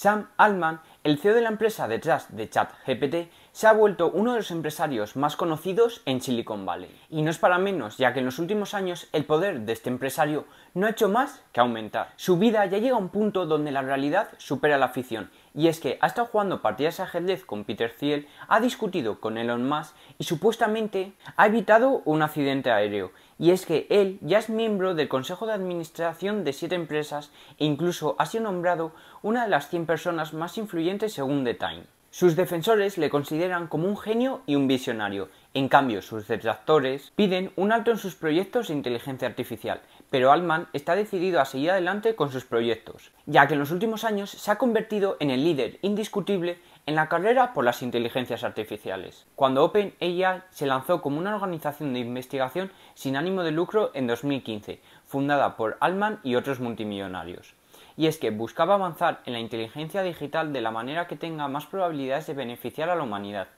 Sam Altman, el CEO de la empresa detrás de ChatGPT, se ha vuelto uno de los empresarios más conocidos en Silicon Valley. Y no es para menos, ya que en los últimos años el poder de este empresario no ha hecho más que aumentar. Su vida ya llega a un punto donde la realidad supera la ficción y es que ha estado jugando partidas de ajedrez con Peter Thiel, ha discutido con Elon Musk y supuestamente ha evitado un accidente aéreo. Y es que él ya es miembro del Consejo de Administración de siete empresas e incluso ha sido nombrado una de las 100 personas más influyentes según The Time. Sus defensores le consideran como un genio y un visionario. En cambio, sus detractores piden un alto en sus proyectos de inteligencia artificial, pero Altman está decidido a seguir adelante con sus proyectos, ya que en los últimos años se ha convertido en el líder indiscutible en la carrera por las inteligencias artificiales, cuando OpenAI se lanzó como una organización de investigación sin ánimo de lucro en 2015, fundada por Alman y otros multimillonarios. Y es que buscaba avanzar en la inteligencia digital de la manera que tenga más probabilidades de beneficiar a la humanidad,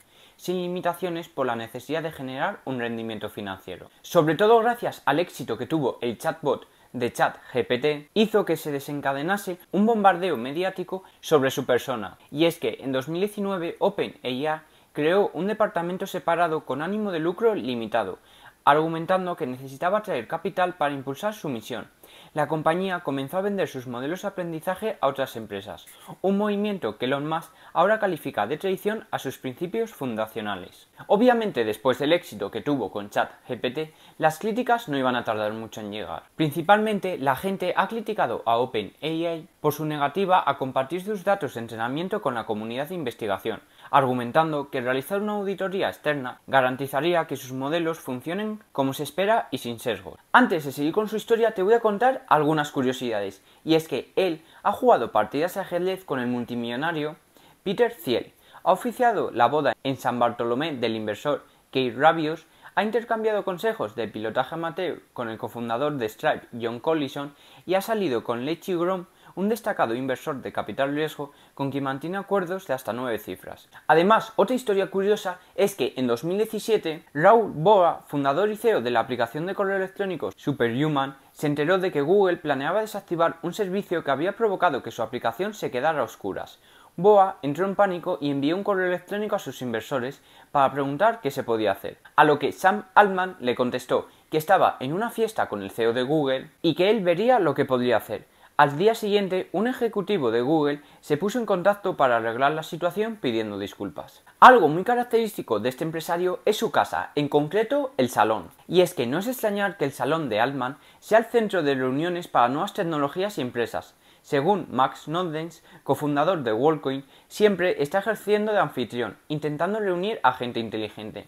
sin limitaciones por la necesidad de generar un rendimiento financiero. Sobre todo gracias al éxito que tuvo el chatbot de ChatGPT hizo que se desencadenase un bombardeo mediático sobre su persona. Y es que en 2019 OpenAI creó un departamento separado con ánimo de lucro limitado, argumentando que necesitaba traer capital para impulsar su misión la compañía comenzó a vender sus modelos de aprendizaje a otras empresas, un movimiento que Elon Musk ahora califica de traición a sus principios fundacionales. Obviamente, después del éxito que tuvo con ChatGPT, las críticas no iban a tardar mucho en llegar. Principalmente, la gente ha criticado a OpenAI por su negativa a compartir sus datos de entrenamiento con la comunidad de investigación, argumentando que realizar una auditoría externa garantizaría que sus modelos funcionen como se espera y sin sesgos. Antes de seguir con su historia, te voy a contar algunas curiosidades, y es que él ha jugado partidas de ajedrez con el multimillonario Peter Thiel, ha oficiado la boda en San Bartolomé del inversor Keith Rabius, ha intercambiado consejos de pilotaje amateur con el cofundador de Stripe, John Collison, y ha salido con Lechi Grom, un destacado inversor de capital riesgo con quien mantiene acuerdos de hasta nueve cifras. Además, otra historia curiosa es que en 2017, Raúl Boa, fundador y CEO de la aplicación de correo electrónico Superhuman, se enteró de que Google planeaba desactivar un servicio que había provocado que su aplicación se quedara a oscuras. Boa entró en pánico y envió un correo electrónico a sus inversores para preguntar qué se podía hacer, a lo que Sam Altman le contestó que estaba en una fiesta con el CEO de Google y que él vería lo que podría hacer. Al día siguiente, un ejecutivo de Google se puso en contacto para arreglar la situación pidiendo disculpas. Algo muy característico de este empresario es su casa, en concreto el salón. Y es que no es extrañar que el salón de Altman sea el centro de reuniones para nuevas tecnologías y empresas. Según Max Nordens, cofundador de WorldCoin, siempre está ejerciendo de anfitrión, intentando reunir a gente inteligente.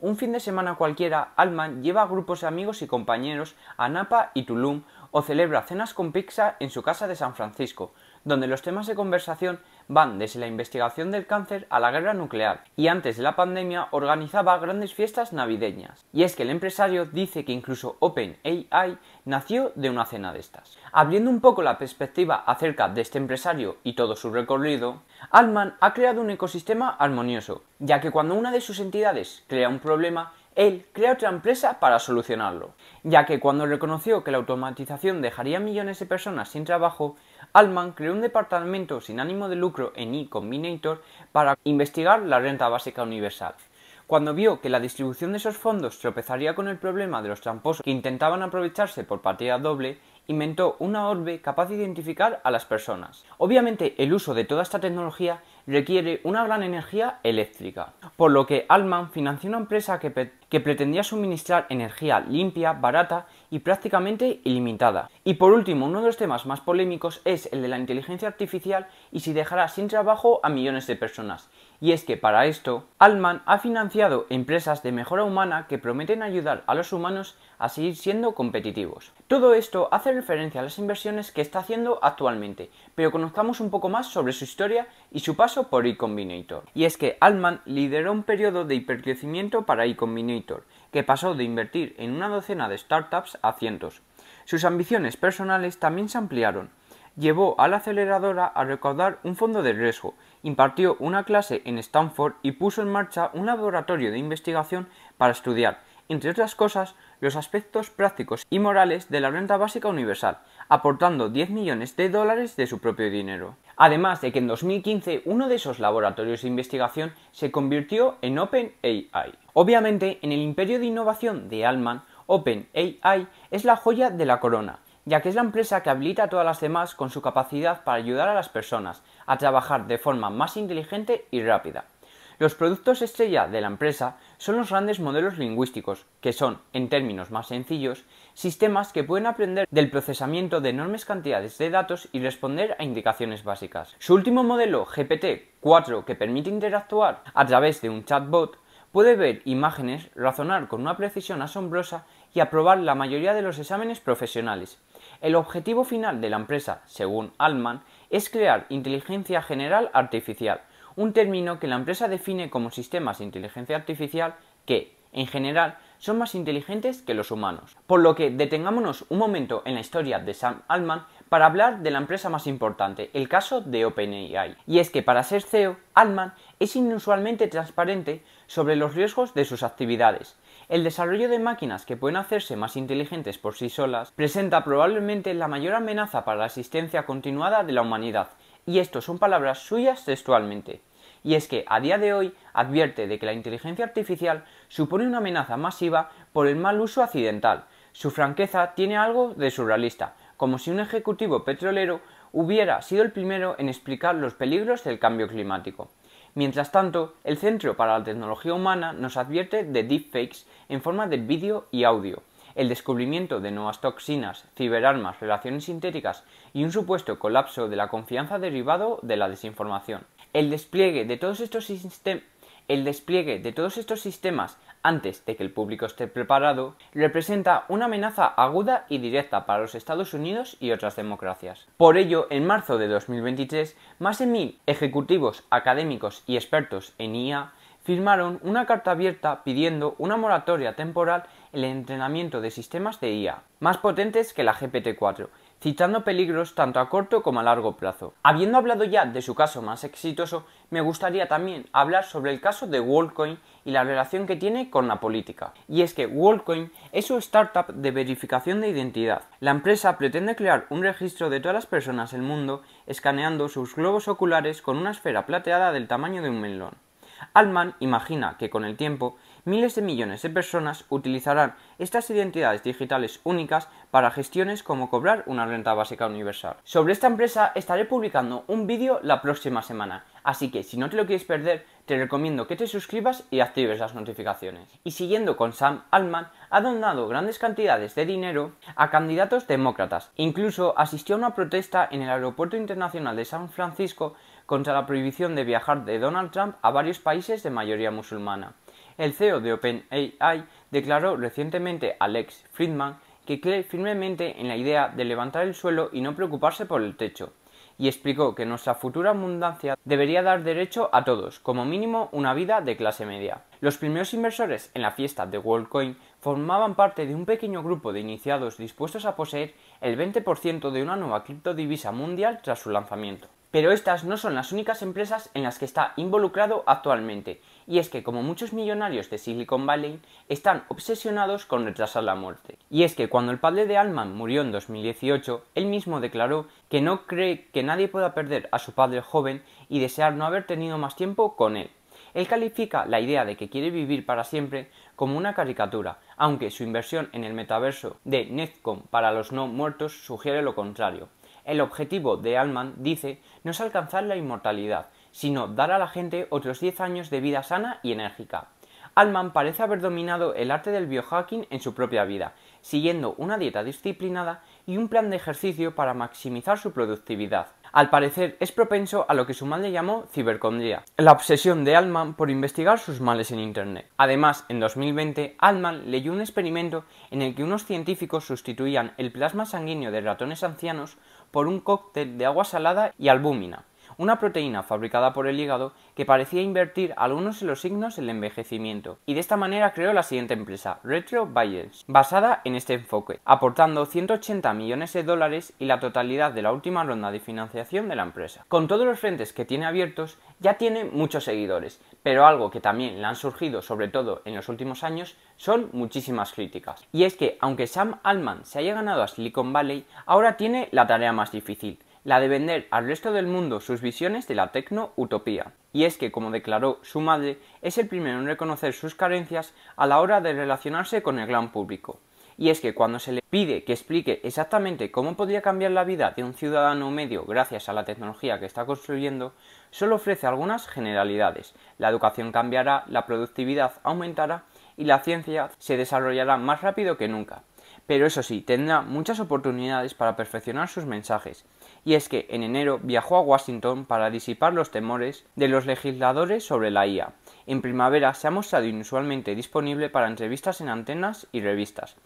Un fin de semana cualquiera, Alman lleva a grupos de amigos y compañeros a Napa y Tulum o celebra cenas con pizza en su casa de San Francisco, donde los temas de conversación van desde la investigación del cáncer a la guerra nuclear y antes de la pandemia organizaba grandes fiestas navideñas. Y es que el empresario dice que incluso OpenAI nació de una cena de estas. Abriendo un poco la perspectiva acerca de este empresario y todo su recorrido, Altman ha creado un ecosistema armonioso, ya que cuando una de sus entidades crea un problema, él crea otra empresa para solucionarlo, ya que cuando reconoció que la automatización dejaría millones de personas sin trabajo, Altman creó un departamento sin ánimo de lucro en E Combinator para investigar la renta básica universal. Cuando vio que la distribución de esos fondos tropezaría con el problema de los tramposos que intentaban aprovecharse por partida doble, inventó una orbe capaz de identificar a las personas. Obviamente el uso de toda esta tecnología requiere una gran energía eléctrica, por lo que Alman financió una empresa que, que pretendía suministrar energía limpia, barata y prácticamente ilimitada. Y por último, uno de los temas más polémicos es el de la inteligencia artificial y si dejará sin trabajo a millones de personas. Y es que para esto, Altman ha financiado empresas de mejora humana que prometen ayudar a los humanos a seguir siendo competitivos. Todo esto hace referencia a las inversiones que está haciendo actualmente, pero conozcamos un poco más sobre su historia y su paso por E Combinator. Y es que Altman lideró un periodo de hipercrecimiento para E Combinator, que pasó de invertir en una docena de startups a cientos. Sus ambiciones personales también se ampliaron. Llevó a la aceleradora a recaudar un fondo de riesgo, impartió una clase en Stanford y puso en marcha un laboratorio de investigación para estudiar, entre otras cosas, los aspectos prácticos y morales de la renta básica universal, aportando 10 millones de dólares de su propio dinero. Además de que en 2015 uno de esos laboratorios de investigación se convirtió en OpenAI. Obviamente, en el imperio de innovación de Altman, OpenAI es la joya de la corona, ya que es la empresa que habilita a todas las demás con su capacidad para ayudar a las personas a trabajar de forma más inteligente y rápida. Los productos estrella de la empresa son los grandes modelos lingüísticos, que son, en términos más sencillos, sistemas que pueden aprender del procesamiento de enormes cantidades de datos y responder a indicaciones básicas. Su último modelo, GPT-4, que permite interactuar a través de un chatbot, puede ver imágenes, razonar con una precisión asombrosa y aprobar la mayoría de los exámenes profesionales. El objetivo final de la empresa, según Altman, es crear inteligencia general artificial, un término que la empresa define como sistemas de inteligencia artificial que, en general, son más inteligentes que los humanos. Por lo que detengámonos un momento en la historia de Sam Altman para hablar de la empresa más importante, el caso de OpenAI. Y es que para ser CEO, Altman es inusualmente transparente sobre los riesgos de sus actividades. El desarrollo de máquinas que pueden hacerse más inteligentes por sí solas presenta probablemente la mayor amenaza para la existencia continuada de la humanidad y esto son palabras suyas textualmente. Y es que a día de hoy advierte de que la inteligencia artificial supone una amenaza masiva por el mal uso accidental. Su franqueza tiene algo de surrealista, como si un ejecutivo petrolero hubiera sido el primero en explicar los peligros del cambio climático. Mientras tanto, el Centro para la Tecnología Humana nos advierte de deepfakes en forma de vídeo y audio, el descubrimiento de nuevas toxinas, ciberarmas, relaciones sintéticas y un supuesto colapso de la confianza derivado de la desinformación. El despliegue de todos estos, el despliegue de todos estos sistemas antes de que el público esté preparado, representa una amenaza aguda y directa para los Estados Unidos y otras democracias. Por ello, en marzo de 2023, más de mil ejecutivos, académicos y expertos en IA firmaron una carta abierta pidiendo una moratoria temporal en el entrenamiento de sistemas de IA, más potentes que la GPT-4, citando peligros tanto a corto como a largo plazo. Habiendo hablado ya de su caso más exitoso, me gustaría también hablar sobre el caso de WorldCoin y la relación que tiene con la política. Y es que WorldCoin es su startup de verificación de identidad. La empresa pretende crear un registro de todas las personas del mundo escaneando sus globos oculares con una esfera plateada del tamaño de un melón. Altman imagina que con el tiempo miles de millones de personas utilizarán estas identidades digitales únicas para gestiones como cobrar una renta básica universal. Sobre esta empresa estaré publicando un vídeo la próxima semana, así que si no te lo quieres perder, te recomiendo que te suscribas y actives las notificaciones. Y siguiendo con Sam Altman, ha donado grandes cantidades de dinero a candidatos demócratas. Incluso asistió a una protesta en el Aeropuerto Internacional de San Francisco contra la prohibición de viajar de Donald Trump a varios países de mayoría musulmana. El CEO de OpenAI declaró recientemente a Alex Friedman que cree firmemente en la idea de levantar el suelo y no preocuparse por el techo, y explicó que nuestra futura abundancia debería dar derecho a todos, como mínimo una vida de clase media. Los primeros inversores en la fiesta de WorldCoin formaban parte de un pequeño grupo de iniciados dispuestos a poseer el 20% de una nueva criptodivisa mundial tras su lanzamiento. Pero estas no son las únicas empresas en las que está involucrado actualmente, y es que como muchos millonarios de Silicon Valley están obsesionados con retrasar la muerte. Y es que cuando el padre de Alman murió en 2018, él mismo declaró que no cree que nadie pueda perder a su padre joven y desear no haber tenido más tiempo con él. Él califica la idea de que quiere vivir para siempre como una caricatura, aunque su inversión en el metaverso de Netcom para los no muertos sugiere lo contrario. El objetivo de Alman dice, no es alcanzar la inmortalidad, sino dar a la gente otros 10 años de vida sana y enérgica. Alman parece haber dominado el arte del biohacking en su propia vida, siguiendo una dieta disciplinada y un plan de ejercicio para maximizar su productividad. Al parecer es propenso a lo que su madre llamó cibercondría, la obsesión de Alman por investigar sus males en Internet. Además, en 2020, Alman leyó un experimento en el que unos científicos sustituían el plasma sanguíneo de ratones ancianos por un cóctel de agua salada y albúmina una proteína fabricada por el hígado que parecía invertir algunos de los signos del envejecimiento, y de esta manera creó la siguiente empresa, Retro basada en este enfoque, aportando 180 millones de dólares y la totalidad de la última ronda de financiación de la empresa. Con todos los frentes que tiene abiertos, ya tiene muchos seguidores, pero algo que también le han surgido, sobre todo en los últimos años, son muchísimas críticas. Y es que, aunque Sam Altman se haya ganado a Silicon Valley, ahora tiene la tarea más difícil, la de vender al resto del mundo sus visiones de la tecno-utopía. Y es que, como declaró su madre, es el primero en reconocer sus carencias a la hora de relacionarse con el gran público. Y es que cuando se le pide que explique exactamente cómo podría cambiar la vida de un ciudadano medio gracias a la tecnología que está construyendo, solo ofrece algunas generalidades. La educación cambiará, la productividad aumentará y la ciencia se desarrollará más rápido que nunca. Pero eso sí, tendrá muchas oportunidades para perfeccionar sus mensajes, y es que en enero viajó a Washington para disipar los temores de los legisladores sobre la IA. En primavera se ha mostrado inusualmente disponible para entrevistas en antenas y revistas.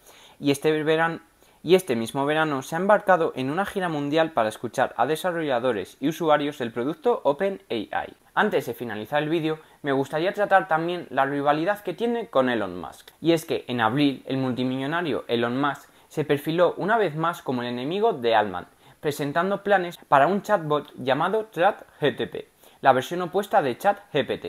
Y este, verano, y este mismo verano se ha embarcado en una gira mundial para escuchar a desarrolladores y usuarios del producto OpenAI. Antes de finalizar el vídeo, me gustaría tratar también la rivalidad que tiene con Elon Musk. Y es que en abril el multimillonario Elon Musk se perfiló una vez más como el enemigo de Altman, presentando planes para un chatbot llamado ChatGTP, la versión opuesta de ChatGPT.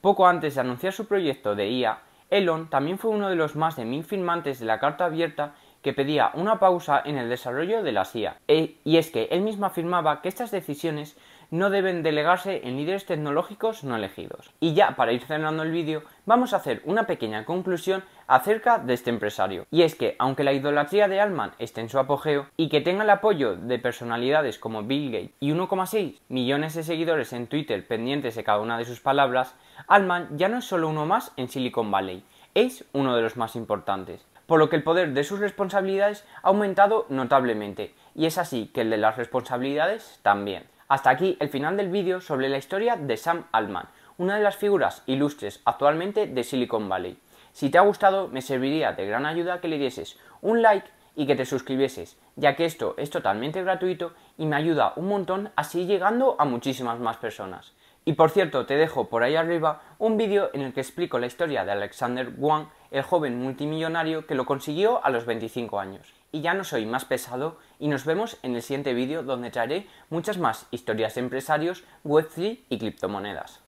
Poco antes de anunciar su proyecto de IA, Elon también fue uno de los más de mil firmantes de la carta abierta que pedía una pausa en el desarrollo de la IA. E, y es que él mismo afirmaba que estas decisiones no deben delegarse en líderes tecnológicos no elegidos. Y ya para ir cerrando el vídeo, vamos a hacer una pequeña conclusión acerca de este empresario. Y es que, aunque la idolatría de Alman esté en su apogeo y que tenga el apoyo de personalidades como Bill Gates y 1,6 millones de seguidores en Twitter pendientes de cada una de sus palabras, Alman ya no es solo uno más en Silicon Valley, es uno de los más importantes por lo que el poder de sus responsabilidades ha aumentado notablemente, y es así que el de las responsabilidades también. Hasta aquí el final del vídeo sobre la historia de Sam Altman, una de las figuras ilustres actualmente de Silicon Valley. Si te ha gustado, me serviría de gran ayuda que le dieses un like y que te suscribieses, ya que esto es totalmente gratuito y me ayuda un montón a seguir llegando a muchísimas más personas. Y por cierto, te dejo por ahí arriba un vídeo en el que explico la historia de Alexander Wang, el joven multimillonario que lo consiguió a los 25 años y ya no soy más pesado y nos vemos en el siguiente vídeo donde traeré muchas más historias de empresarios, Web3 y criptomonedas.